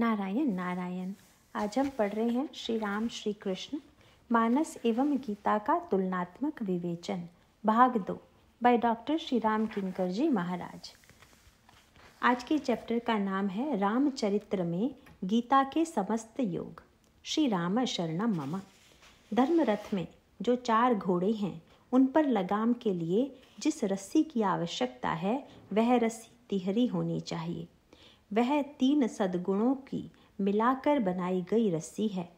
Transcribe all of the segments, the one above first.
नारायण नारायण आज हम पढ़ रहे हैं श्री राम श्री कृष्ण मानस एवं गीता का तुलनात्मक विवेचन भाग दो बाय डॉक्टर श्री राम किंकर जी महाराज आज के चैप्टर का नाम है रामचरित्र में गीता के समस्त योग श्री राम शरणम मम धर्मरथ में जो चार घोड़े हैं उन पर लगाम के लिए जिस रस्सी की आवश्यकता है वह रस्सी तिहरी होनी चाहिए वह तीन सद्गुणों की मिलाकर बनाई गई रस्सी है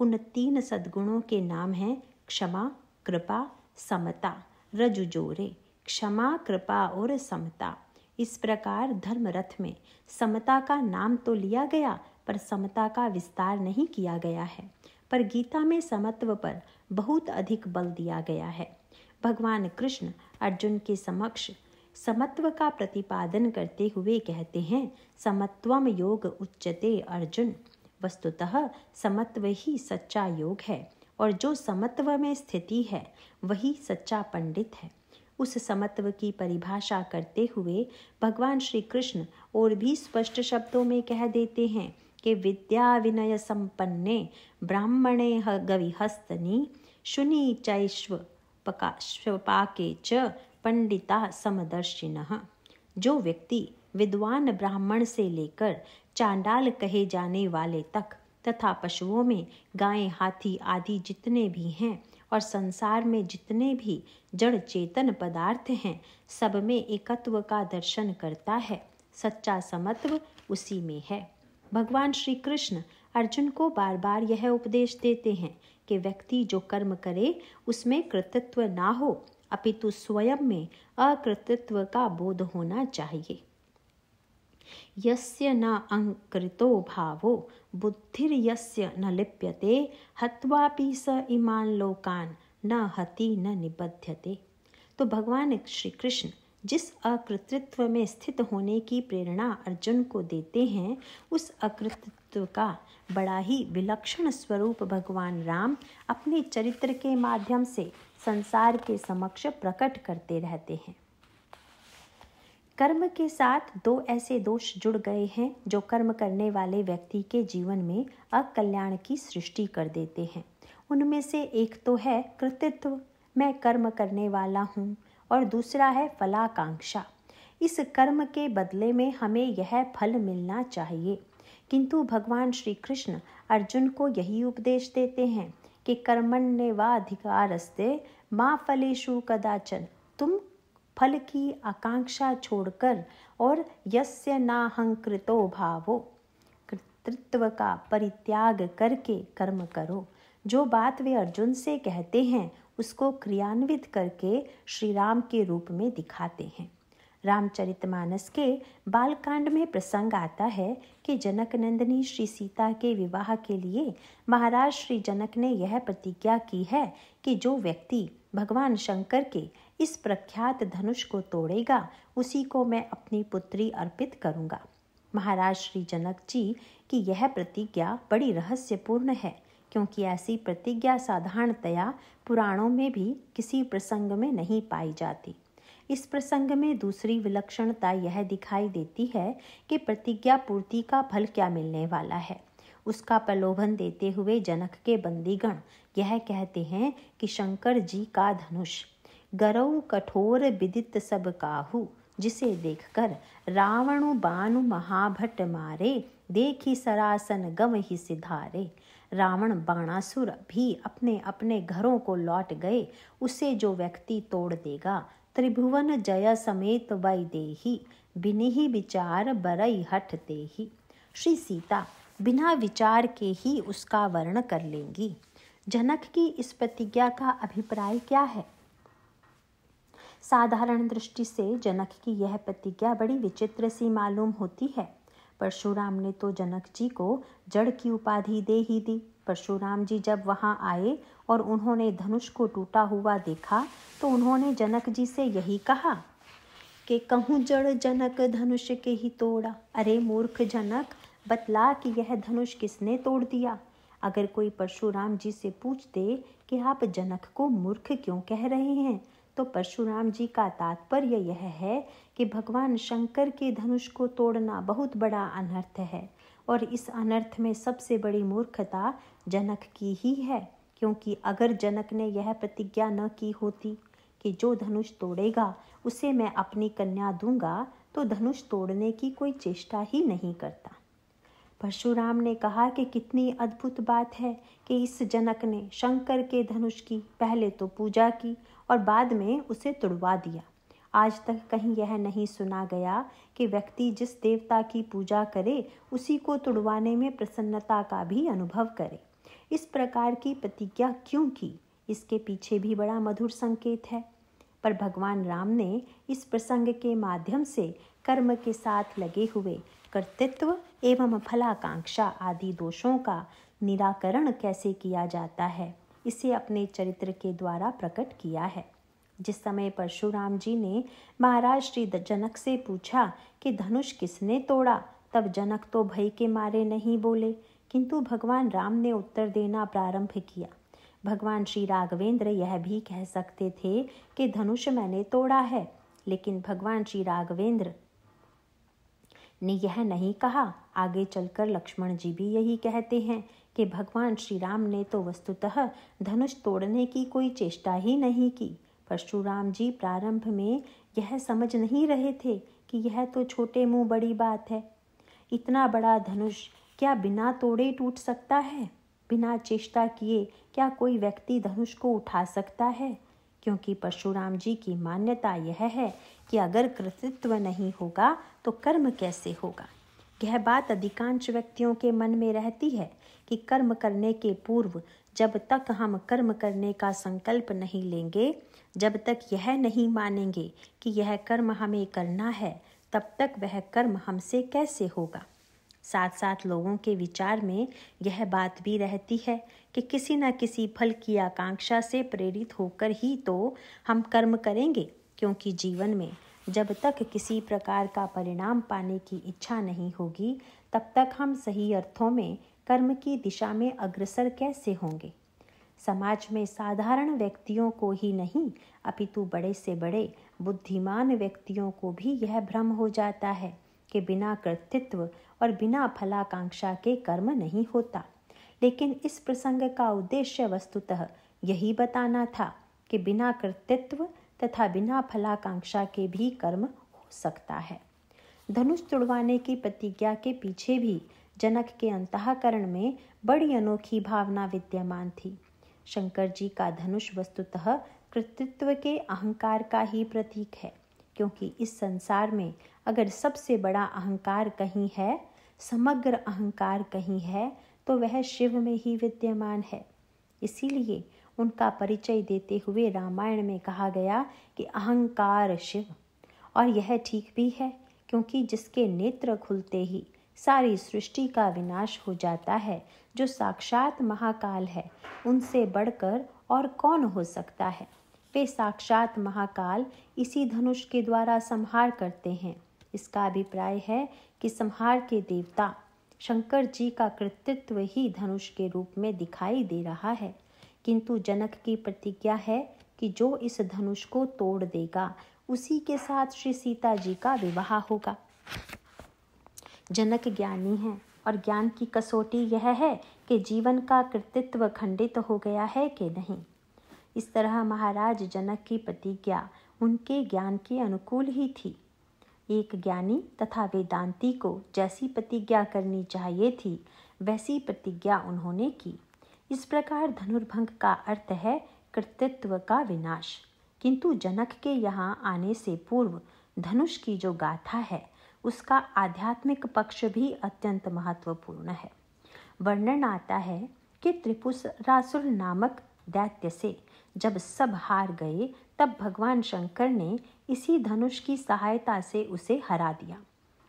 उन तीन सद्गुणों के नाम हैं क्षमा कृपा समता रजुजोरे क्षमा कृपा और समता इस प्रकार धर्मरथ में समता का नाम तो लिया गया पर समता का विस्तार नहीं किया गया है पर गीता में समत्व पर बहुत अधिक बल दिया गया है भगवान कृष्ण अर्जुन के समक्ष समत्व का प्रतिपादन करते हुए कहते हैं समत्वम योग उच्चते अर्जुन वस्तुतः समत्व ही सच्चा योग है और जो समत्व में स्थिति है वही सच्चा पंडित है उस समत्व की परिभाषा करते हुए भगवान श्री कृष्ण और भी स्पष्ट शब्दों में कह देते हैं कि विद्या विनय संपन्ने ब्राह्मणे गविहस्तनी शुनि चैश्व पाके च पंडिता समदर्शिन जो व्यक्ति विद्वान ब्राह्मण से लेकर चांडाल कहे जाने वाले तक तथा पशुओं में गायें हाथी आदि जितने भी हैं और संसार में जितने भी जड़ चेतन पदार्थ हैं सब में एकत्व का दर्शन करता है सच्चा समत्व उसी में है भगवान श्री कृष्ण अर्जुन को बार बार यह उपदेश देते हैं कि व्यक्ति जो कर्म करे उसमें कृतत्व ना हो अपितु स्वयं में अकृतित्व का बोध होना चाहिए यस्य न अंकृतो भावो बुद्धिर्यस्य न लिप्यते हत्वापि स इमान लोकान न हति न निबध्यते तो भगवान श्री कृष्ण जिस अकृतित्व में स्थित होने की प्रेरणा अर्जुन को देते हैं उस अकृतित्व का बड़ा ही विलक्षण स्वरूप भगवान राम अपने चरित्र के माध्यम से संसार के समक्ष प्रकट करते रहते हैं कर्म के साथ दो ऐसे दोष जुड़ गए हैं जो कर्म करने वाले व्यक्ति के जीवन में अकल्याण की सृष्टि कर देते हैं उनमें से एक तो है कृतित्व मैं कर्म करने वाला हूँ और दूसरा है फलाकांक्षा इस कर्म के बदले में हमें यह फल मिलना चाहिए किंतु भगवान श्री कृष्ण अर्जुन को यही उपदेश देते हैं कि कर्मण्यवाधिकारस्ते माँ फलेशु कदाचन तुम फल की आकांक्षा छोड़कर और यस्य नाहंकृतो भावो कर्तृत्व का परित्याग करके कर्म करो जो बात वे अर्जुन से कहते हैं उसको क्रियान्वित करके श्री राम के रूप में दिखाते हैं रामचरितमानस के बालकांड में प्रसंग आता है कि जनक नंदिनी श्री सीता के विवाह के लिए महाराज श्री जनक ने यह प्रतिज्ञा की है कि जो व्यक्ति भगवान शंकर के इस प्रख्यात धनुष को तोड़ेगा उसी को मैं अपनी पुत्री अर्पित करूंगा महाराज श्री जनक जी की यह प्रतिज्ञा बड़ी रहस्यपूर्ण है क्योंकि ऐसी प्रतिज्ञा साधारणतया पुराणों में भी किसी प्रसंग में नहीं पाई जाती इस प्रसंग में दूसरी विलक्षणता यह दिखाई देती है कि प्रतिज्ञा पूर्ति का फल क्या मिलने वाला है उसका प्रलोभन देते हुए जनक के बंदीगण यह कहते हैं कि शंकर जी का धनुष गरऊ कठोर विदित सब काहू जिसे देखकर रावणु बानु महाभट मारे देखी सरासन गम ही सिधारे रावण बाणासुर भी अपने अपने घरों को लौट गए उसे जो व्यक्ति तोड़ देगा त्रिभुवन जय समेत वै देही बिनि विचार बरई हठ देही श्री सीता बिना विचार के ही उसका वर्ण कर लेंगी जनक की इस प्रतिज्ञा का अभिप्राय क्या है साधारण दृष्टि से जनक की यह प्रतिज्ञा बड़ी विचित्र सी मालूम होती है परशुराम ने तो जनक जी को जड़ की उपाधि दे ही दी परशुराम जी जब वहाँ आए और उन्होंने धनुष को टूटा हुआ देखा तो उन्होंने जनक जी से यही कहा कि कहूँ जड़ जनक धनुष के ही तोड़ा अरे मूर्ख जनक बतला कि यह धनुष किसने तोड़ दिया अगर कोई परशुराम जी से पूछते कि आप जनक को मूर्ख क्यों कह रहे हैं तो परशुराम जी का तात्पर्य यह है कि भगवान शंकर के धनुष को तोड़ना बहुत बड़ा अनर्थ है और इस अनर्थ में सबसे बड़ी मूर्खता जनक की ही है क्योंकि अगर जनक ने यह प्रतिज्ञा न की होती कि जो धनुष तोड़ेगा उसे मैं अपनी कन्या दूंगा तो धनुष तोड़ने की कोई चेष्टा ही नहीं करता परशुराम ने कहा कि कितनी अद्भुत बात है कि इस जनक ने शंकर के धनुष की पहले तो पूजा की और बाद में उसे तुड़वा दिया आज तक कहीं यह नहीं सुना गया कि व्यक्ति जिस देवता की पूजा करे उसी को तुड़वाने में प्रसन्नता का भी अनुभव करे इस प्रकार की प्रतिज्ञा क्यों की इसके पीछे भी बड़ा मधुर संकेत है पर भगवान राम ने इस प्रसंग के माध्यम से कर्म के साथ लगे हुए कर्तृत्व एवं फलाकांक्षा आदि दोषों का निराकरण कैसे किया जाता है इसे अपने चरित्र के द्वारा प्रकट किया है जिस समय परशुराम जी ने महाराज श्री जनक से पूछा कि धनुष किसने तोड़ा तब जनक तो भय के मारे नहीं बोले किंतु भगवान राम ने उत्तर देना प्रारंभ किया भगवान श्री राघवेंद्र यह भी कह सकते थे कि धनुष मैंने तोड़ा है लेकिन भगवान श्री राघवेंद्र ने यह नहीं कहा आगे चलकर लक्ष्मण जी भी यही कहते हैं कि भगवान श्री राम ने तो वस्तुतः धनुष तोड़ने की कोई चेष्टा ही नहीं की परशुराम जी प्रारंभ में यह समझ नहीं रहे थे कि यह तो छोटे मुंह बड़ी बात है इतना बड़ा धनुष क्या बिना तोड़े टूट सकता है बिना चेष्टा किए क्या कोई व्यक्ति धनुष को उठा सकता है क्योंकि परशुराम जी की मान्यता यह है कि अगर कृतित्व नहीं होगा तो कर्म कैसे होगा यह बात अधिकांश व्यक्तियों के मन में रहती है कि कर्म करने के पूर्व जब तक हम कर्म करने का संकल्प नहीं लेंगे जब तक यह नहीं मानेंगे कि यह कर्म हमें करना है तब तक वह कर्म हमसे कैसे होगा साथ साथ लोगों के विचार में यह बात भी रहती है कि किसी न किसी फल की आकांक्षा से प्रेरित होकर ही तो हम कर्म करेंगे क्योंकि जीवन में जब तक किसी प्रकार का परिणाम पाने की इच्छा नहीं होगी तब तक हम सही अर्थों में कर्म की दिशा में अग्रसर कैसे होंगे समाज में साधारण व्यक्तियों को ही नहीं अपितु बड़े से बड़े बुद्धिमान व्यक्तियों को भी यह भ्रम हो जाता है कि बिना कर्तृत्व और बिना फलाकांक्षा के कर्म नहीं होता लेकिन इस प्रसंग का उद्देश्य वस्तुतः यही बताना था कि बिना कर्तृत्व तथा बिना फलाकांक्षा के भी कर्म हो सकता है धनुष तुड़वाने की प्रतिज्ञा के पीछे भी जनक के अंतकरण में बड़ी अनोखी भावना विद्यमान थी शंकर जी का धनुष वस्तुतः कृतित्व के अहंकार का ही प्रतीक है क्योंकि इस संसार में अगर सबसे बड़ा अहंकार कहीं है समग्र अहंकार कहीं है तो वह शिव में ही विद्यमान है इसीलिए उनका परिचय देते हुए रामायण में कहा गया कि अहंकार शिव और यह ठीक भी है क्योंकि जिसके नेत्र खुलते ही सारी सृष्टि का विनाश हो जाता है जो साक्षात महाकाल है उनसे बढ़कर और कौन हो सकता है वे साक्षात महाकाल इसी धनुष के द्वारा संहार करते हैं इसका अभिप्राय है कि संहार के देवता शंकर जी का कृतित्व ही धनुष के रूप में दिखाई दे रहा है किंतु जनक की प्रतिज्ञा है कि जो इस धनुष को तोड़ देगा उसी के साथ श्री सीता जी का विवाह होगा जनक ज्ञानी है और ज्ञान की कसौटी यह है कि जीवन का कृतित्व खंडित हो गया है कि नहीं इस तरह महाराज जनक की प्रतिज्ञा उनके ज्ञान के अनुकूल ही थी एक ज्ञानी तथा वेदांती को जैसी प्रतिज्ञा करनी चाहिए थी वैसी प्रतिज्ञा उन्होंने की इस प्रकार धनुर्भंग का अर्थ है कृतित्व का विनाश किंतु जनक के यहाँ आने से पूर्व धनुष की जो गाथा है उसका आध्यात्मिक पक्ष भी अत्यंत महत्वपूर्ण है वर्णन आता है कि त्रिपुरासुर नामक दैत्य से जब सब हार गए तब भगवान शंकर ने इसी धनुष की सहायता से उसे हरा दिया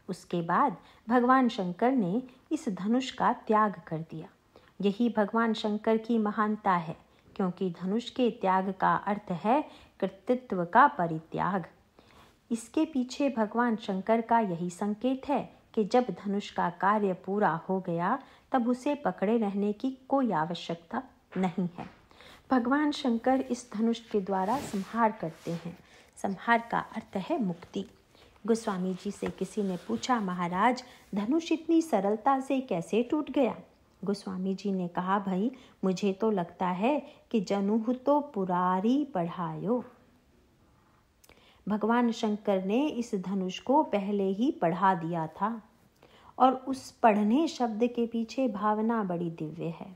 उसके बाद भगवान शंकर ने इस धनुष का त्याग कर दिया यही भगवान शंकर की महानता है क्योंकि धनुष के त्याग का अर्थ है कृतित्व का परित्याग इसके पीछे भगवान शंकर का यही संकेत है कि जब धनुष का कार्य पूरा हो गया तब उसे पकड़े रहने की कोई आवश्यकता नहीं है भगवान शंकर इस धनुष के द्वारा संहार करते हैं संहार का अर्थ है मुक्ति गोस्वामी जी से किसी ने पूछा महाराज धनुष इतनी सरलता से कैसे टूट गया गोस्वामी जी ने कहा भाई मुझे तो लगता है कि जनुह तो पुरारी पढ़ायो भगवान शंकर ने इस धनुष को पहले ही पढ़ा दिया था और उस पढ़ने शब्द के पीछे भावना बड़ी दिव्य है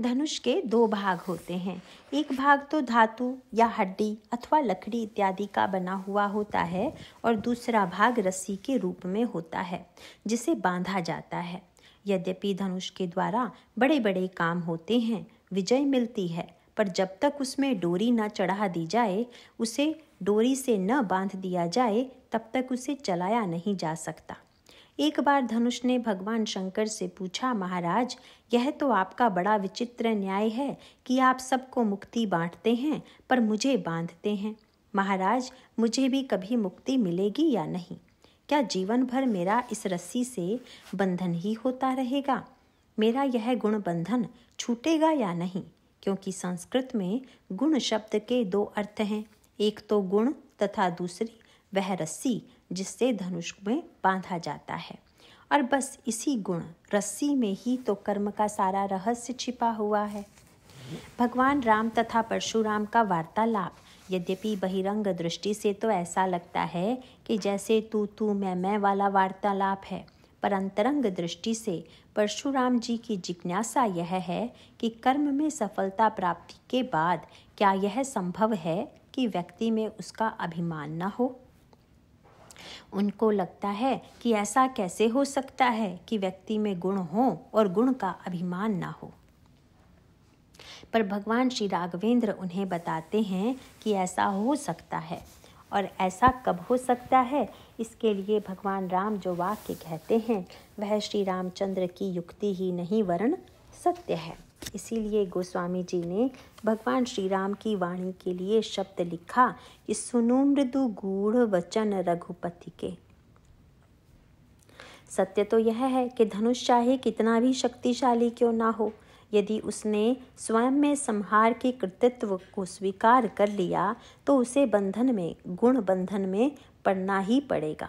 धनुष के दो भाग होते हैं एक भाग तो धातु या हड्डी अथवा लकड़ी इत्यादि का बना हुआ होता है और दूसरा भाग रस्सी के रूप में होता है जिसे बांधा जाता है यद्यपि धनुष के द्वारा बड़े बड़े काम होते हैं विजय मिलती है पर जब तक उसमें डोरी न चढ़ा दी जाए उसे डोरी से न बांध दिया जाए तब तक उसे चलाया नहीं जा सकता एक बार धनुष ने भगवान शंकर से पूछा महाराज यह तो आपका बड़ा विचित्र न्याय है कि आप सबको मुक्ति बांटते हैं पर मुझे बांधते हैं महाराज मुझे भी कभी मुक्ति मिलेगी या नहीं क्या जीवन भर मेरा इस रस्सी से बंधन ही होता रहेगा मेरा यह गुण बंधन छूटेगा या नहीं क्योंकि संस्कृत में गुण शब्द के दो अर्थ हैं एक तो गुण तथा दूसरी वह रस्सी जिससे धनुष में बांधा जाता है और बस इसी गुण रस्सी में ही तो कर्म का सारा रहस्य छिपा हुआ है भगवान राम तथा परशुराम का वार्तालाप यद्यपि बहिरंग दृष्टि से तो ऐसा लगता है कि जैसे तू तू मैं मैं वाला वार्तालाप है पर अंतरंग दृष्टि से परशुराम जी की जिज्ञासा यह है कि कर्म में सफलता प्राप्ति के बाद क्या यह संभव है कि व्यक्ति में उसका अभिमान न हो उनको लगता है कि ऐसा कैसे हो सकता है कि व्यक्ति में गुण हो और गुण का अभिमान ना हो पर भगवान श्री राघवेंद्र उन्हें बताते हैं कि ऐसा हो सकता है और ऐसा कब हो सकता है इसके लिए भगवान राम जो वाक्य कहते हैं वह श्री रामचंद्र की युक्ति ही नहीं वर्ण सत्य है इसीलिए गोस्वामी जी ने भगवान श्री राम की वाणी के लिए शब्द लिखा कि सुनु मृदु गूढ़ वचन रघुपति के सत्य तो यह है कि धनुष चाहे कितना भी शक्तिशाली क्यों ना हो यदि उसने स्वयं में संहार के कृतित्व को स्वीकार कर लिया तो उसे बंधन में गुण बंधन में पड़ना ही पड़ेगा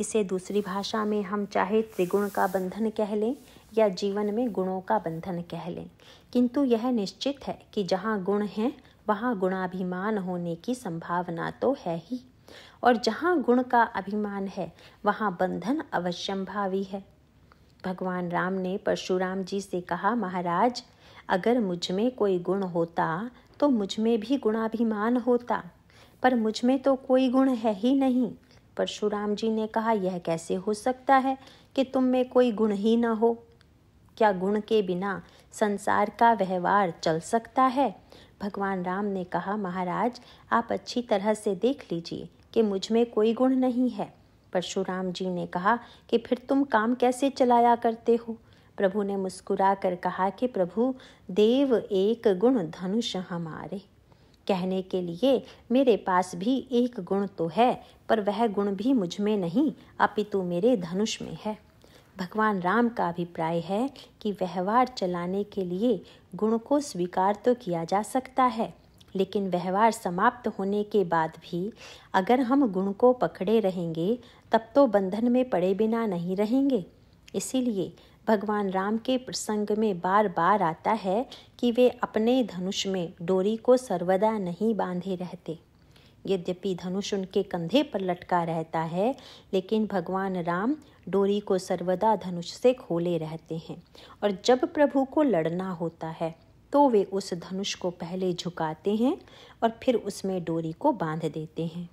इसे दूसरी भाषा में हम चाहे त्रिगुण का बंधन कह लें या जीवन में गुणों का बंधन कह लें किंतु यह निश्चित है कि जहाँ गुण हैं वहाँ गुणाभिमान होने की संभावना तो है ही और जहाँ गुण का अभिमान है वहाँ बंधन अवश्यंभावी है भगवान राम ने परशुराम जी से कहा महाराज अगर मुझ में कोई गुण होता तो मुझ में भी गुणाभिमान होता पर मुझ में तो कोई गुण है ही नहीं परशुराम जी ने कहा यह कैसे हो सकता है कि तुम में कोई गुण ही ना हो क्या गुण के बिना संसार का व्यवहार चल सकता है भगवान राम ने कहा महाराज आप अच्छी तरह से देख लीजिए कि मुझ में कोई गुण नहीं है परशुराम जी ने कहा कि फिर तुम काम कैसे चलाया करते हो प्रभु ने मुस्कुरा कर कहा कि प्रभु देव एक गुण धनुष हमारे कहने के लिए मेरे पास भी एक गुण तो है पर वह गुण भी मुझ में नहीं अपितु मेरे धनुष में है भगवान राम का अभिप्राय है कि व्यवहार चलाने के लिए गुण को स्वीकार तो किया जा सकता है लेकिन व्यवहार समाप्त होने के बाद भी अगर हम गुण को पकड़े रहेंगे तब तो बंधन में पड़े बिना नहीं रहेंगे इसीलिए भगवान राम के प्रसंग में बार बार आता है कि वे अपने धनुष में डोरी को सर्वदा नहीं बांधे रहते यद्यपि धनुष उनके कंधे पर लटका रहता है लेकिन भगवान राम डोरी को सर्वदा धनुष से खोले रहते हैं और जब प्रभु को लड़ना होता है तो वे उस धनुष को पहले झुकाते हैं और फिर उसमें डोरी को बांध देते हैं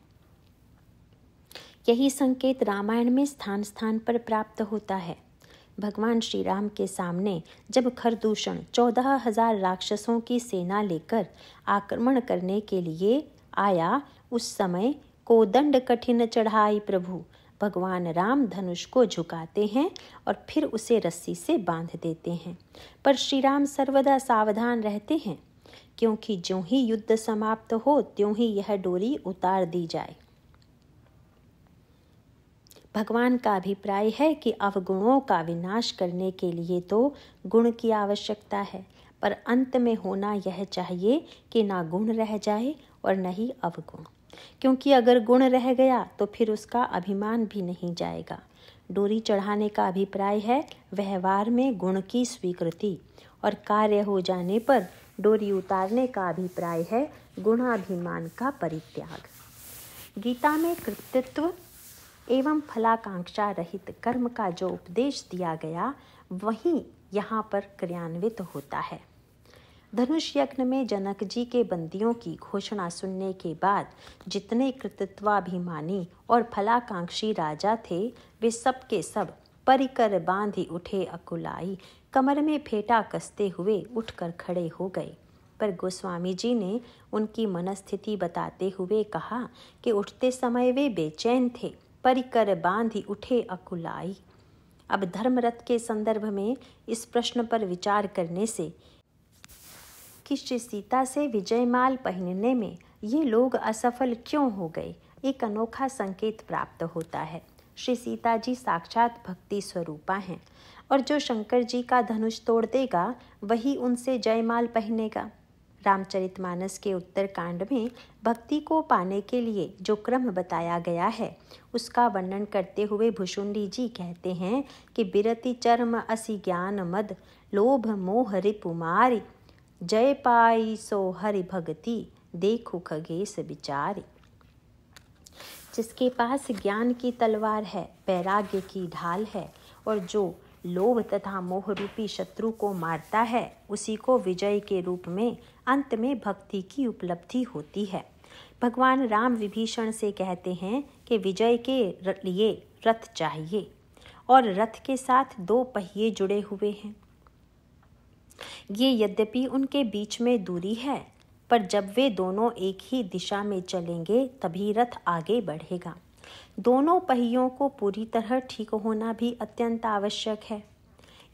यही संकेत रामायण में स्थान स्थान पर प्राप्त होता है भगवान श्री राम के सामने जब खरदूषण चौदह हजार राक्षसों की सेना लेकर आक्रमण करने के लिए आया उस समय कोदंड कठिन चढ़ाई प्रभु भगवान राम धनुष को झुकाते हैं और फिर उसे रस्सी से बांध देते हैं पर श्री राम सर्वदा सावधान रहते हैं क्योंकि जो ही युद्ध समाप्त हो त्यों ही यह डोरी उतार दी जाए भगवान का अभिप्राय है कि अवगुणों का विनाश करने के लिए तो गुण की आवश्यकता है पर अंत में होना यह चाहिए कि ना गुण रह जाए और न ही अवगुण क्योंकि अगर गुण रह गया तो फिर उसका अभिमान भी नहीं जाएगा डोरी चढ़ाने का अभिप्राय है व्यवहार में गुण की स्वीकृति और कार्य हो जाने पर डोरी उतारने का अभिप्राय है गुणाभिमान का परित्याग गीता में कृतित्व एवं फलाकांक्षा रहित कर्म का जो उपदेश दिया गया वही यहाँ पर क्रियान्वित होता है धनुष यज्ञ में जनक जी के बंदियों की घोषणा सुनने के बाद जितने कृतत्वाभिमानी और फलाकांक्षी राजा थे वे सब के सब परिकर बांधी उठे अकुलाई कमर में फेटा कसते हुए उठकर खड़े हो गए पर गोस्वामी जी ने उनकी मनस्थिति बताते हुए कहा कि उठते समय वे बेचैन थे परिकर बांधी उठे अकुलाई अब धर्मरथ के संदर्भ में इस प्रश्न पर विचार करने से श्री सीता से विजयमाल पहनने में ये लोग असफल क्यों हो गए एक अनोखा संकेत प्राप्त होता है श्री सीता जी साक्षात भक्ति स्वरूपा हैं और जो शंकर जी का धनुष तोड़ देगा वही उनसे जयमाल पहनेगा रामचरितमानस के उत्तर कांड में भक्ति को पाने के लिए जो क्रम बताया गया है उसका वर्णन करते हुए भुषुंडी जी कहते हैं कि बिरति चर्म असि ज्ञान मद लोभ मोह रिपुमारी जय पाई सो हरि भक्ति देखो खगेश बिचारी जिसके पास ज्ञान की तलवार है वैराग्य की ढाल है और जो लोभ तथा मोह रूपी शत्रु को मारता है उसी को विजय के रूप में अंत में भक्ति की उपलब्धि होती है भगवान राम विभीषण से कहते हैं कि विजय के लिए रथ चाहिए और रथ के साथ दो पहिए जुड़े हुए हैं ये यद्यपि उनके बीच में दूरी है पर जब वे दोनों एक ही दिशा में चलेंगे तभी रथ आगे बढ़ेगा दोनों पहियों को पूरी तरह ठीक होना भी अत्यंत आवश्यक है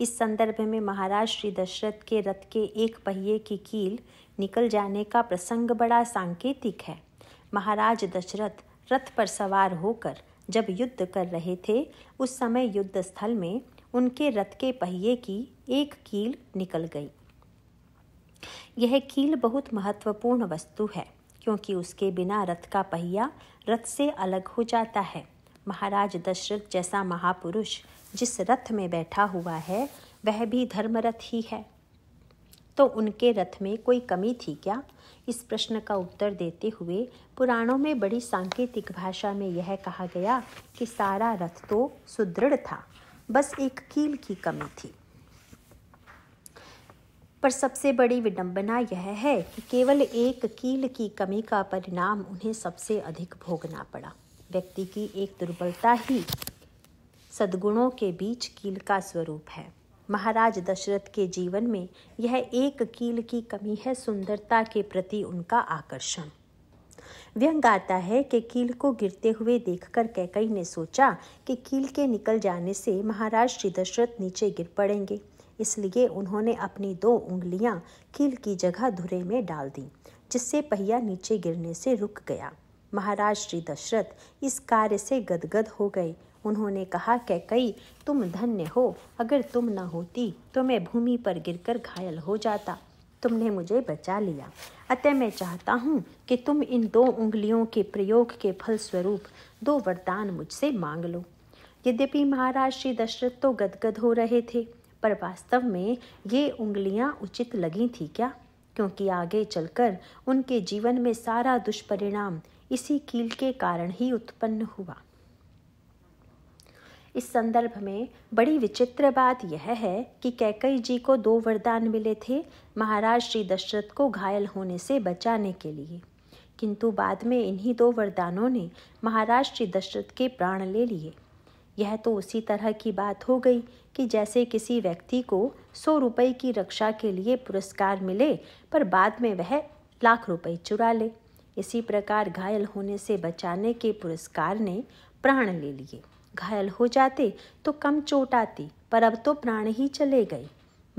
इस संदर्भ में महाराज श्री दशरथ के रथ के एक पहिए की कील निकल जाने का प्रसंग बड़ा सांकेतिक है महाराज दशरथ रथ पर सवार होकर जब युद्ध कर रहे थे उस समय युद्ध स्थल में उनके रथ के पहिए की एक कील निकल गई यह कील बहुत महत्वपूर्ण वस्तु है क्योंकि उसके बिना रथ का पहिया रथ से अलग हो जाता है महाराज दशरथ जैसा महापुरुष जिस रथ में बैठा हुआ है वह भी धर्मरथ ही है तो उनके रथ में कोई कमी थी क्या इस प्रश्न का उत्तर देते हुए पुराणों में बड़ी सांकेतिक भाषा में यह कहा गया कि सारा रथ तो सुदृढ़ था बस एक कील की कमी थी पर सबसे बड़ी विडंबना यह है कि केवल एक कील की कमी का परिणाम उन्हें सबसे अधिक भोगना पड़ा व्यक्ति की एक दुर्बलता ही सद्गुणों के बीच कील का स्वरूप है महाराज दशरथ के जीवन में यह एक कील की कमी है सुंदरता के प्रति उनका आकर्षण व्यंग आता है कि कील को गिरते हुए देखकर कैकई ने सोचा कि कील के निकल जाने से महाराज श्री दशरथ नीचे गिर पड़ेंगे इसलिए उन्होंने अपनी दो उंगलियां कील की जगह धुरे में डाल दी जिससे पहिया नीचे गिरने से रुक गया महाराज श्री दशरथ इस कार्य से गदगद हो गए उन्होंने कहा कैकई तुम धन्य हो अगर तुम न होती तो मैं भूमि पर गिरकर घायल हो जाता तुमने मुझे बचा लिया अतः मैं चाहता हूँ कि तुम इन दो उंगलियों के प्रयोग के फलस्वरूप दो वरदान मुझसे मांग लो यद्यपि महाराज श्री दशरथ तो गदगद हो रहे थे पर वास्तव में ये उंगलियाँ उचित लगी थी क्या क्योंकि आगे चलकर उनके जीवन में सारा दुष्परिणाम इसी कील के कारण ही उत्पन्न हुआ इस संदर्भ में बड़ी विचित्र बात यह है कि कैकई जी को दो वरदान मिले थे महाराज श्री दशरथ को घायल होने से बचाने के लिए किंतु बाद में इन्हीं दो वरदानों ने महाराज श्री दशरथ के प्राण ले लिए यह तो उसी तरह की बात हो गई कि जैसे किसी व्यक्ति को सौ रुपये की रक्षा के लिए पुरस्कार मिले पर बाद में वह लाख रुपये चुरा ले इसी प्रकार घायल होने से बचाने के पुरस्कार ने प्राण ले लिए घायल हो जाते तो कम चोट आती पर अब तो प्राण ही चले गए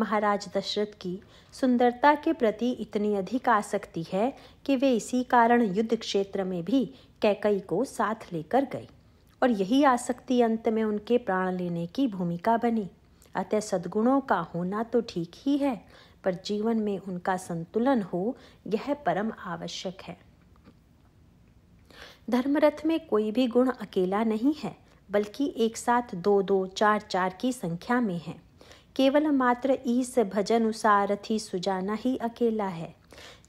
महाराज दशरथ की सुंदरता के प्रति इतनी अधिक आसक्ति है कि वे इसी कारण युद्ध क्षेत्र में भी कैकई को साथ लेकर गए और यही आसक्ति अंत में उनके प्राण लेने की भूमिका बनी अतः सद्गुणों का होना तो ठीक ही है पर जीवन में उनका संतुलन हो यह परम आवश्यक है धर्मरथ में कोई भी गुण अकेला नहीं है बल्कि एक साथ दो दो चार चार की संख्या में हैं केवल मात्र ईस भजन उसारथी सुजाना ही अकेला है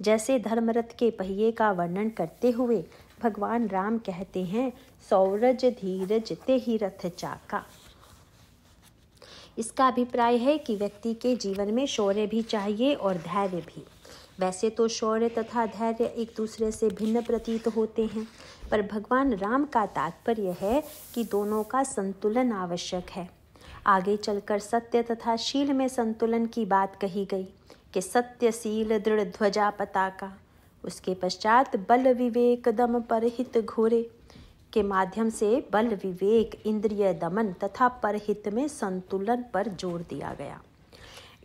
जैसे धर्मरथ के पहिए का वर्णन करते हुए भगवान राम कहते हैं सौरज धीरज ते ही रथ चाका इसका अभिप्राय है कि व्यक्ति के जीवन में शौर्य भी चाहिए और धैर्य भी वैसे तो शौर्य तथा धैर्य एक दूसरे से भिन्न प्रतीत होते हैं पर भगवान राम का तात्पर्य है कि दोनों का संतुलन आवश्यक है आगे चलकर सत्य तथा शील में संतुलन की बात कही गई कि सत्यशील दृढ़ ध्वजा पताका उसके पश्चात बल विवेक दम परहित घोरे के माध्यम से बल विवेक इंद्रिय दमन तथा परहित में संतुलन पर जोर दिया गया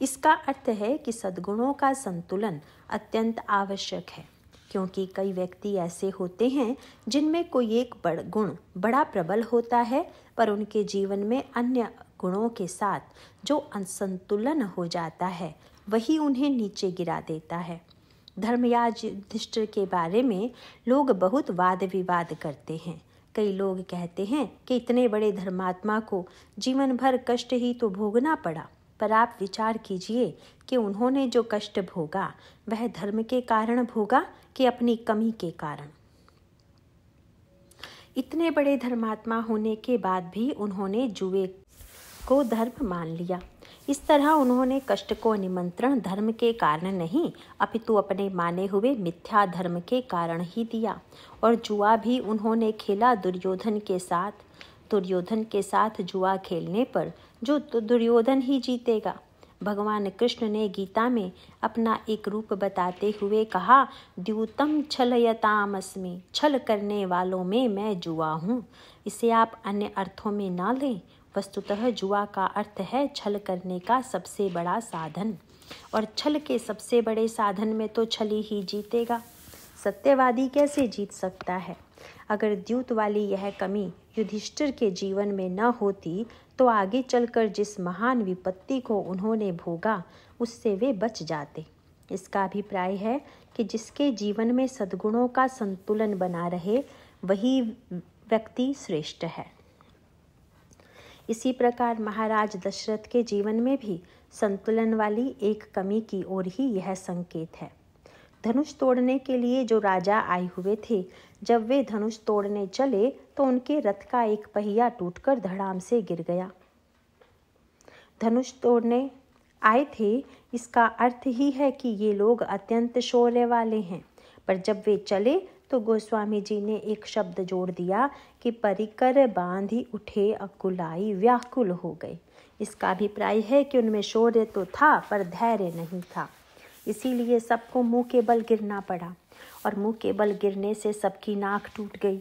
इसका अर्थ है कि सद्गुणों का संतुलन अत्यंत आवश्यक है क्योंकि कई व्यक्ति ऐसे होते हैं जिनमें कोई एक बड़ गुण बड़ा प्रबल होता है पर उनके जीवन में अन्य गुणों के साथ जो असंतुलन हो जाता है वही उन्हें नीचे गिरा देता है धर्मयाज धिष्ट के बारे में लोग बहुत वाद विवाद करते हैं कई लोग कहते हैं कि इतने बड़े धर्मात्मा को जीवन भर कष्ट ही तो भोगना पड़ा पर आप विचार कीजिए कि उन्होंने जो कष्ट भोगा वह धर्म के कारण भोगा कि अपनी कमी के कारण इतने बड़े धर्मात्मा होने के बाद भी उन्होंने जुए को धर्म मान लिया इस तरह उन्होंने कष्ट को निमंत्रण धर्म के कारण नहीं अपितु अपने माने हुए मिथ्या धर्म के कारण ही दिया और जुआ भी उन्होंने खेला दुर्योधन के साथ दुर्योधन के साथ जुआ खेलने पर जो दुर्योधन ही जीतेगा भगवान कृष्ण ने गीता में अपना एक रूप बताते हुए कहा द्यूतम छलयतामस्मि छल करने वालों में मैं जुआ हूँ इसे आप अन्य अर्थों में ना लें वस्तुतः जुआ का अर्थ है छल करने का सबसे बड़ा साधन और छल के सबसे बड़े साधन में तो छली ही जीतेगा सत्यवादी कैसे जीत सकता है अगर द्यूत वाली यह कमी युधिष्ठिर के जीवन में न होती तो आगे चलकर जिस महान विपत्ति को उन्होंने भोगा उससे वे बच जाते इसका अभिप्राय है कि जिसके जीवन में सद्गुणों का संतुलन बना रहे वही व्यक्ति श्रेष्ठ है इसी प्रकार महाराज दशरथ के जीवन में भी संतुलन वाली एक कमी की ओर ही यह संकेत है धनुष तोड़ने के लिए जो राजा आए हुए थे जब वे धनुष तोड़ने चले तो उनके रथ का एक पहिया टूटकर धड़ाम से गिर गया धनुष तोड़ने आए थे इसका अर्थ ही है कि ये लोग अत्यंत शौर्य वाले हैं पर जब वे चले तो गोस्वामी जी ने एक शब्द जोड़ दिया कि परिकर बांधी उठे अकुलाई व्याकुल हो गए इसका अभिप्राय है कि उनमें शौर्य तो था पर धैर्य नहीं था इसीलिए सबको मुंह के बल गिरना पड़ा और मुंह के बल गिरने से सबकी नाक टूट गई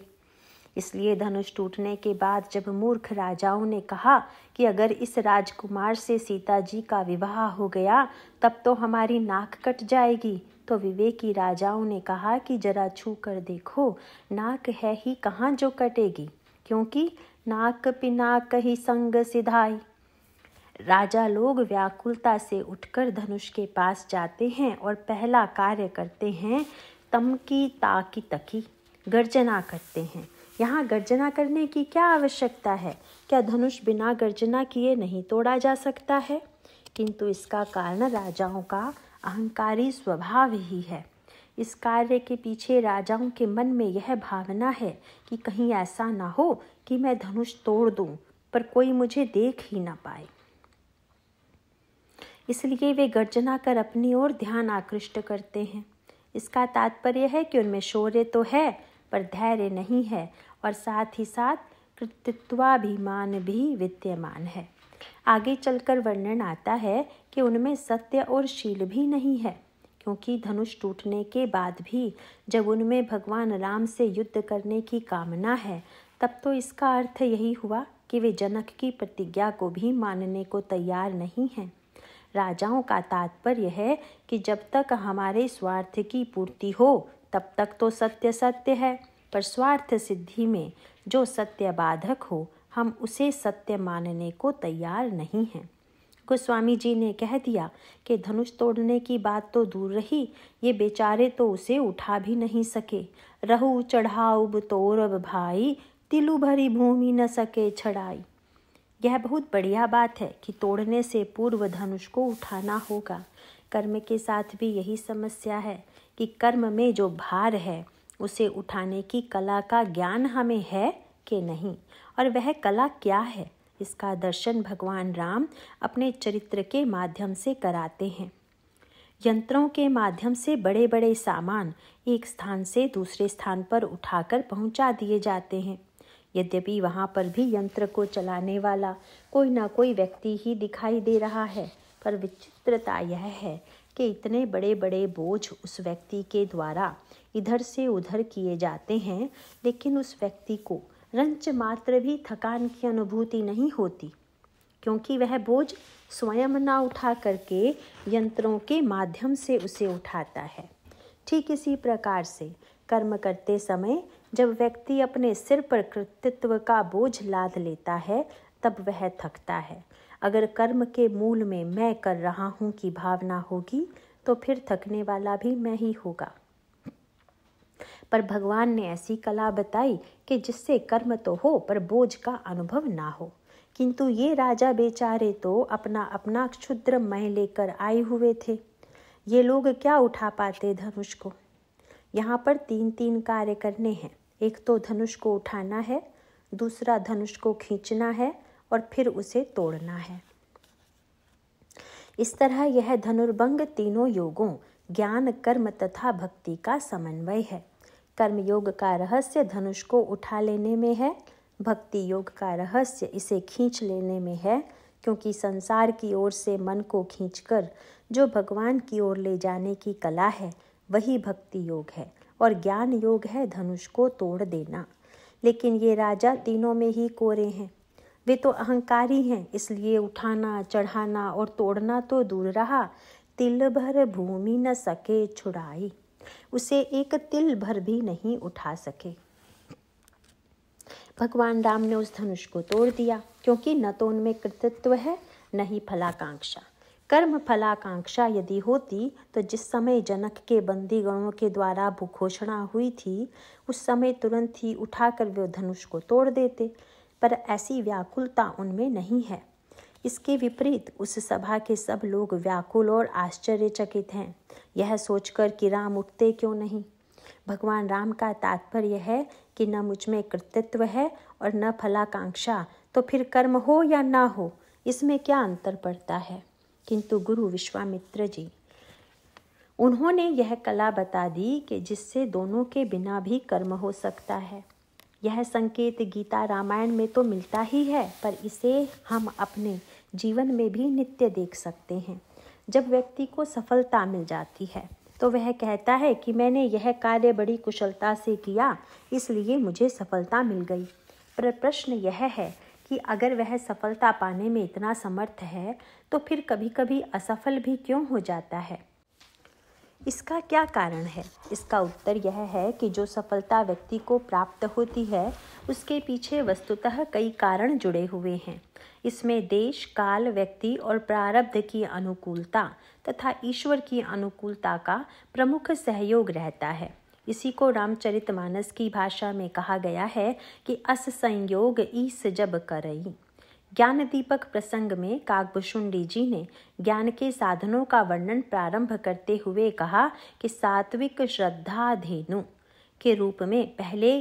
इसलिए धनुष टूटने के बाद जब मूर्ख राजाओं ने कहा कि अगर इस राजकुमार से सीता जी का विवाह हो गया तब तो हमारी नाक कट जाएगी तो विवेकी राजाओं ने कहा कि जरा छू कर देखो नाक है ही कहाँ जो कटेगी क्योंकि नाक पिनाक ही संग सिधाई राजा लोग व्याकुलता से उठकर धनुष के पास जाते हैं और पहला कार्य करते हैं तमकी ताकी तकी गर्जना करते हैं यहाँ गर्जना करने की क्या आवश्यकता है क्या धनुष बिना गर्जना किए नहीं तोड़ा जा सकता है किंतु इसका कारण राजाओं का अहंकारी स्वभाव ही है इस कार्य के पीछे राजाओं के मन में यह भावना है कि कहीं ऐसा ना हो कि मैं धनुष तोड़ दूँ पर कोई मुझे देख ही ना पाए इसलिए वे गर्जना कर अपनी ओर ध्यान आकृष्ट करते हैं इसका तात्पर्य है कि उनमें शौर्य तो है पर धैर्य नहीं है और साथ ही साथ कृतित्वाभिमान भी विद्यमान है आगे चलकर वर्णन आता है कि उनमें सत्य और शील भी नहीं है क्योंकि धनुष टूटने के बाद भी जब उनमें भगवान राम से युद्ध करने की कामना है तब तो इसका अर्थ यही हुआ कि वे जनक की प्रतिज्ञा को भी मानने को तैयार नहीं हैं राजाओं का तात्पर्य है कि जब तक हमारे स्वार्थ की पूर्ति हो तब तक तो सत्य सत्य है पर स्वार्थ सिद्धि में जो सत्य बाधक हो हम उसे सत्य मानने को तैयार नहीं हैं गोस्वामी जी ने कह दिया कि धनुष तोड़ने की बात तो दूर रही ये बेचारे तो उसे उठा भी नहीं सके रहू चढ़ाऊ तोरब भाई तिलु भरी भूमि न सके छड़ाई यह बहुत बढ़िया बात है कि तोड़ने से पूर्व धनुष को उठाना होगा कर्म के साथ भी यही समस्या है कि कर्म में जो भार है उसे उठाने की कला का ज्ञान हमें है कि नहीं और वह कला क्या है इसका दर्शन भगवान राम अपने चरित्र के माध्यम से कराते हैं यंत्रों के माध्यम से बड़े बड़े सामान एक स्थान से दूसरे स्थान पर उठाकर पहुंचा दिए जाते हैं यद्यपि वहाँ पर भी यंत्र को चलाने वाला कोई ना कोई व्यक्ति ही दिखाई दे रहा है पर विचित्रता यह है कि इतने बड़े बड़े बोझ उस व्यक्ति के द्वारा इधर से उधर किए जाते हैं लेकिन उस व्यक्ति को रंच मात्र भी थकान की अनुभूति नहीं होती क्योंकि वह बोझ स्वयं ना उठा करके यंत्रों के माध्यम से उसे उठाता है ठीक इसी प्रकार से कर्म करते समय जब व्यक्ति अपने सिर पर कृतित्व का बोझ लाद लेता है तब वह थकता है अगर कर्म के मूल में मैं कर रहा हूँ की भावना होगी तो फिर थकने वाला भी मैं ही होगा पर भगवान ने ऐसी कला बताई कि जिससे कर्म तो हो पर बोझ का अनुभव ना हो किंतु ये राजा बेचारे तो अपना अपना क्षुद्र मय लेकर आए हुए थे ये लोग क्या उठा पाते धनुष को यहाँ पर तीन तीन कार्य करने हैं एक तो धनुष को उठाना है दूसरा धनुष को खींचना है और फिर उसे तोड़ना है इस तरह यह धनुर्भंग तीनों योगों ज्ञान कर्म तथा भक्ति का समन्वय है कर्म योग का रहस्य धनुष को उठा लेने में है भक्ति योग का रहस्य इसे खींच लेने में है क्योंकि संसार की ओर से मन को खींचकर जो भगवान की ओर ले जाने की कला है वही भक्ति योग है और ज्ञान योग है धनुष को तोड़ देना लेकिन ये राजा तीनों में ही कोरे हैं वे तो अहंकारी हैं इसलिए उठाना चढ़ाना और तोड़ना तो दूर रहा तिल भर भूमि न सके छुड़ाई उसे एक तिल भर भी नहीं उठा सके भगवान राम ने उस धनुष को तोड़ दिया क्योंकि न तो उनमें कृतित्व है न ही फलाकांक्षा कर्म फलाकांक्षा यदि होती तो जिस समय जनक के बंदी गणों के द्वारा भूघोषणा हुई थी उस समय तुरंत ही उठाकर वे धनुष को तोड़ देते पर ऐसी व्याकुलता उनमें नहीं है इसके विपरीत उस सभा के सब लोग व्याकुल और आश्चर्यचकित हैं यह सोचकर कि राम उठते क्यों नहीं भगवान राम का तात्पर्य है कि न मुझ में कृतित्व है और न फलाकांक्षा तो फिर कर्म हो या ना हो इसमें क्या अंतर पड़ता है किंतु गुरु विश्वामित्र जी उन्होंने यह कला बता दी कि जिससे दोनों के बिना भी कर्म हो सकता है यह संकेत गीता रामायण में तो मिलता ही है पर इसे हम अपने जीवन में भी नित्य देख सकते हैं जब व्यक्ति को सफलता मिल जाती है तो वह कहता है कि मैंने यह कार्य बड़ी कुशलता से किया इसलिए मुझे सफलता मिल गई पर प्रश्न यह है कि अगर वह सफलता पाने में इतना समर्थ है तो फिर कभी कभी असफल भी क्यों हो जाता है इसका क्या कारण है इसका उत्तर यह है कि जो सफलता व्यक्ति को प्राप्त होती है उसके पीछे वस्तुतः कई कारण जुड़े हुए हैं इसमें देश काल व्यक्ति और प्रारब्ध की अनुकूलता तथा ईश्वर की अनुकूलता का प्रमुख सहयोग रहता है इसी को रामचरितमानस की भाषा में कहा गया है कि अस संयोग ईस जब करई ज्ञान दीपक प्रसंग में काकभूषुंडी जी ने ज्ञान के साधनों का वर्णन प्रारंभ करते हुए कहा कि सात्विक श्रद्धा धेनु के रूप में पहले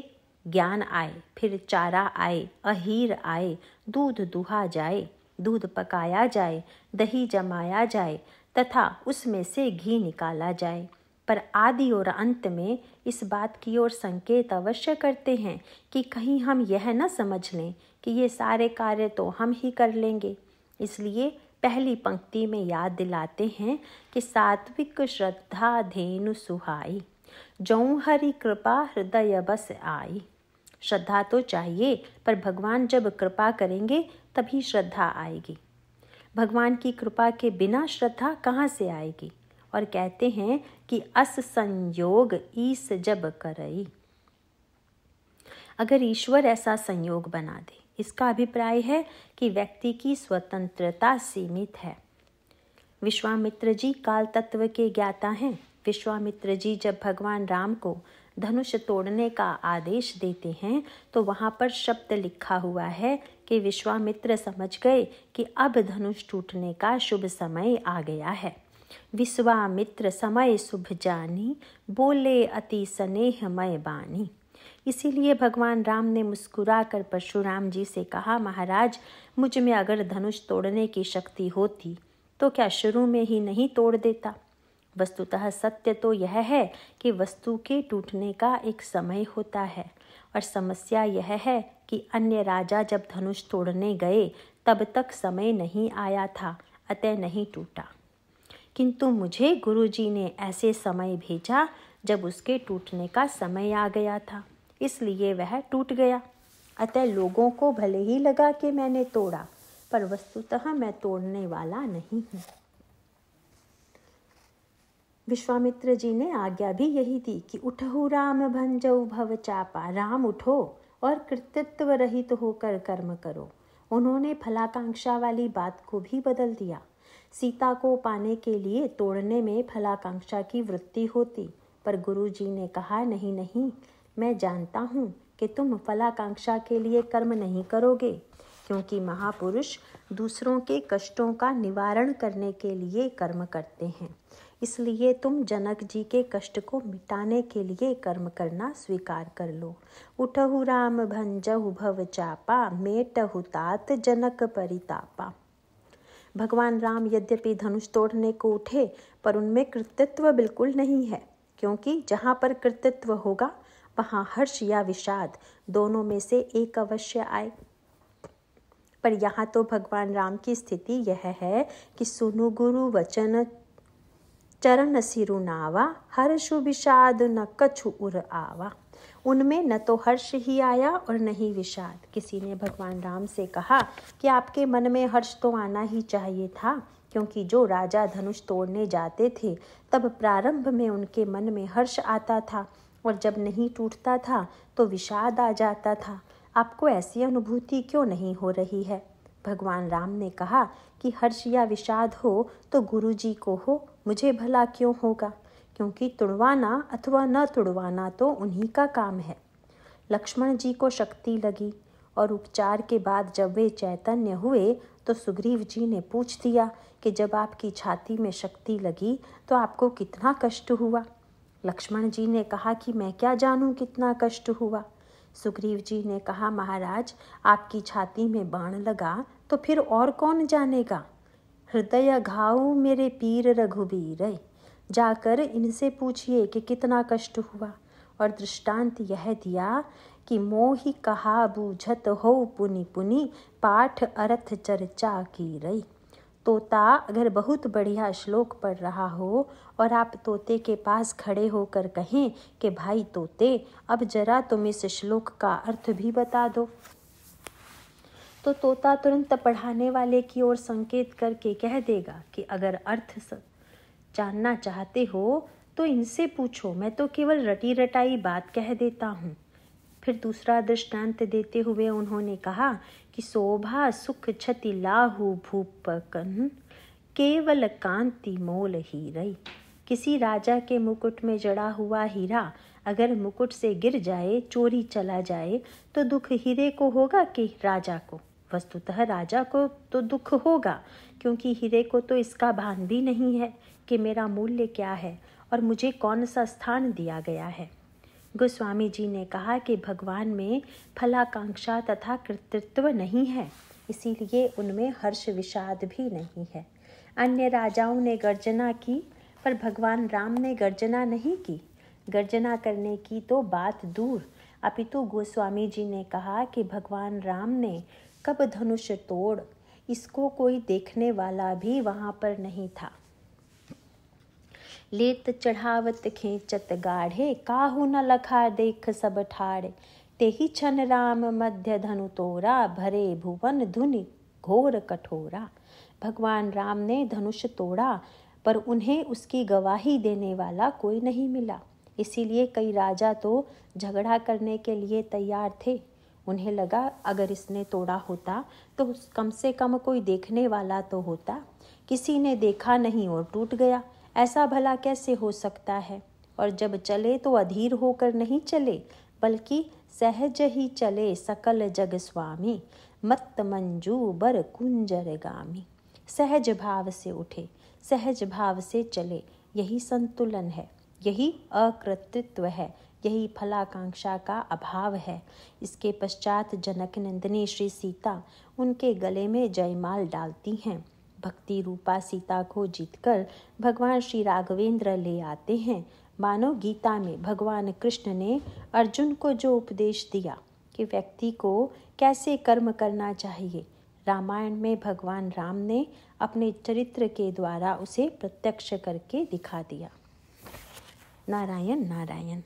ज्ञान आए फिर चारा आए अहीर आए दूध दुहा जाए दूध पकाया जाए दही जमाया जाए तथा उसमें से घी निकाला जाए पर आदि और अंत में इस बात की ओर संकेत अवश्य करते हैं कि कहीं हम यह न समझ लें कि ये सारे कार्य तो हम ही कर लेंगे इसलिए पहली पंक्ति में याद दिलाते हैं कि सात्विक श्रद्धा धेनु सुहाई जौ हरि कृपा हृदय बस आई श्रद्धा तो चाहिए पर भगवान जब कृपा करेंगे तभी श्रद्धा आएगी भगवान की कृपा के बिना श्रद्धा कहाँ से आएगी और कहते हैं कि अस संयोग ईस जब करई अगर ईश्वर ऐसा संयोग बना दे इसका अभिप्राय है कि व्यक्ति की स्वतंत्रता सीमित है विश्वामित्र जी काल तत्व के ज्ञाता हैं विश्वामित्र जी जब भगवान राम को धनुष तोड़ने का आदेश देते हैं तो वहाँ पर शब्द लिखा हुआ है कि विश्वामित्र समझ गए कि अब धनुष टूटने का शुभ समय आ गया है विश्वामित्र समय शुभ जानी बोले अति स्नेहमय बानी इसीलिए भगवान राम ने मुस्कुरा कर परशुराम जी से कहा महाराज मुझ में अगर धनुष तोड़ने की शक्ति होती तो क्या शुरू में ही नहीं तोड़ देता वस्तुतः सत्य तो यह है कि वस्तु के टूटने का एक समय होता है और समस्या यह है कि अन्य राजा जब धनुष तोड़ने गए तब तक समय नहीं आया था अतः नहीं टूटा किंतु मुझे गुरुजी ने ऐसे समय भेजा जब उसके टूटने का समय आ गया था इसलिए वह टूट गया अतः लोगों को भले ही लगा कि मैंने तोड़ा पर वस्तुतः मैं तोड़ने वाला नहीं हूँ विश्वामित्र जी ने आज्ञा भी यही दी कि उठहु राम भंजौ भव चापा राम उठो और कृतित्व रहित तो होकर कर्म करो उन्होंने फलाकांक्षा वाली बात को भी बदल दिया सीता को पाने के लिए तोड़ने में फलाकांक्षा की वृत्ति होती पर गुरु जी ने कहा नहीं नहीं मैं जानता हूँ कि तुम फलाकांक्षा के लिए कर्म नहीं करोगे क्योंकि महापुरुष दूसरों के कष्टों का निवारण करने के लिए कर्म करते हैं इसलिए तुम जनक जी के कष्ट को मिटाने के लिए कर्म करना स्वीकार कर लो उठहु राम भंजहु भव चापा मेटहु तात जनक परितापा भगवान राम यद्यपि धनुष तोड़ने को उठे पर उनमें कृतित्व बिल्कुल नहीं है क्योंकि जहाँ पर कृतित्व होगा वहाँ हर्ष या विषाद दोनों में से एक अवश्य आए पर यहाँ तो भगवान राम की स्थिति यह है कि सुनु गुरु वचन चरण सिरुनावा हर्षु विषाद न कछु उर आवा उनमें न तो हर्ष ही आया और न ही विषाद किसी ने भगवान राम से कहा कि आपके मन में हर्ष तो आना ही चाहिए था क्योंकि जो राजा धनुष तोड़ने जाते थे तब प्रारंभ में उनके मन में हर्ष आता था और जब नहीं टूटता था तो विषाद आ जाता था आपको ऐसी अनुभूति क्यों नहीं हो रही है भगवान राम ने कहा कि हर्ष या विषाद हो तो गुरु जी को हो मुझे भला क्यों होगा क्योंकि तुड़वाना अथवा न तुड़वाना तो उन्हीं का काम है लक्ष्मण जी को शक्ति लगी और उपचार के बाद जब वे चैतन्य हुए तो सुग्रीव जी ने पूछ दिया कि जब आपकी छाती में शक्ति लगी तो आपको कितना कष्ट हुआ लक्ष्मण जी ने कहा कि मैं क्या जानूं कितना कष्ट हुआ सुग्रीव जी ने कहा महाराज आपकी छाती में बाण लगा तो फिर और कौन जानेगा हृदय घाव मेरे पीर रघुबीर जाकर इनसे पूछिए कि कितना कष्ट हुआ और दृष्टांत यह दिया कि मोहि कहा बूझत हो पुनि पुनि पाठ अर्थ चर्चा की रही तोता अगर बहुत बढ़िया श्लोक पढ़ रहा हो और आप तोते के पास खड़े होकर कहें कि भाई तोते अब जरा तुम इस श्लोक का अर्थ भी बता दो तो तोता तुरंत पढ़ाने वाले की ओर संकेत करके कह देगा कि अगर अर्थ जानना चाहते हो तो इनसे पूछो मैं तो केवल रटी रटाई बात कह देता हूँ फिर दूसरा दृष्टांत देते हुए उन्होंने कहा कि शोभा सुख क्षति लाहु भूपकन केवल कांति मोल ही रही किसी राजा के मुकुट में जड़ा हुआ हीरा अगर मुकुट से गिर जाए चोरी चला जाए तो दुख हीरे को होगा कि राजा को वस्तुतः राजा को तो दुख होगा क्योंकि हीरे को तो इसका भान भी नहीं है कि मेरा मूल्य क्या है और मुझे कौन सा स्थान दिया गया है गोस्वामी जी ने कहा कि भगवान में फलाकांक्षा तथा कृतित्व नहीं है इसीलिए उनमें हर्ष विषाद भी नहीं है अन्य राजाओं ने गर्जना की पर भगवान राम ने गर्जना नहीं की गर्जना करने की तो बात दूर अपितु गोस्वामी जी ने कहा कि भगवान राम ने कब धनुष तोड़ इसको कोई देखने वाला भी वहाँ पर नहीं था लेत चढ़ावत खेचत गाढ़े काहू न लखा देख सब ठाड़े ही छन राम मध्य धनु तोरा भरे भुवन धुनि घोर कठोरा भगवान राम ने धनुष तोड़ा पर उन्हें उसकी गवाही देने वाला कोई नहीं मिला इसीलिए कई राजा तो झगड़ा करने के लिए तैयार थे उन्हें लगा अगर इसने तोड़ा होता तो कम से कम कोई देखने वाला तो होता किसी ने देखा नहीं और टूट गया ऐसा भला कैसे हो सकता है और जब चले तो अधीर होकर नहीं चले बल्कि सहज ही चले सकल जग स्वामी मत मंजू बर कुंजरगामी सहज भाव से उठे सहज भाव से चले यही संतुलन है यही अकृतित्व है यही फलाकांक्षा का अभाव है इसके पश्चात जनक नंदिनी श्री सीता उनके गले में जयमाल डालती हैं भक्ति रूपा सीता को जीतकर भगवान श्री राघवेंद्र ले आते हैं मानो गीता में भगवान कृष्ण ने अर्जुन को जो उपदेश दिया कि व्यक्ति को कैसे कर्म करना चाहिए रामायण में भगवान राम ने अपने चरित्र के द्वारा उसे प्रत्यक्ष करके दिखा दिया नारायण नारायण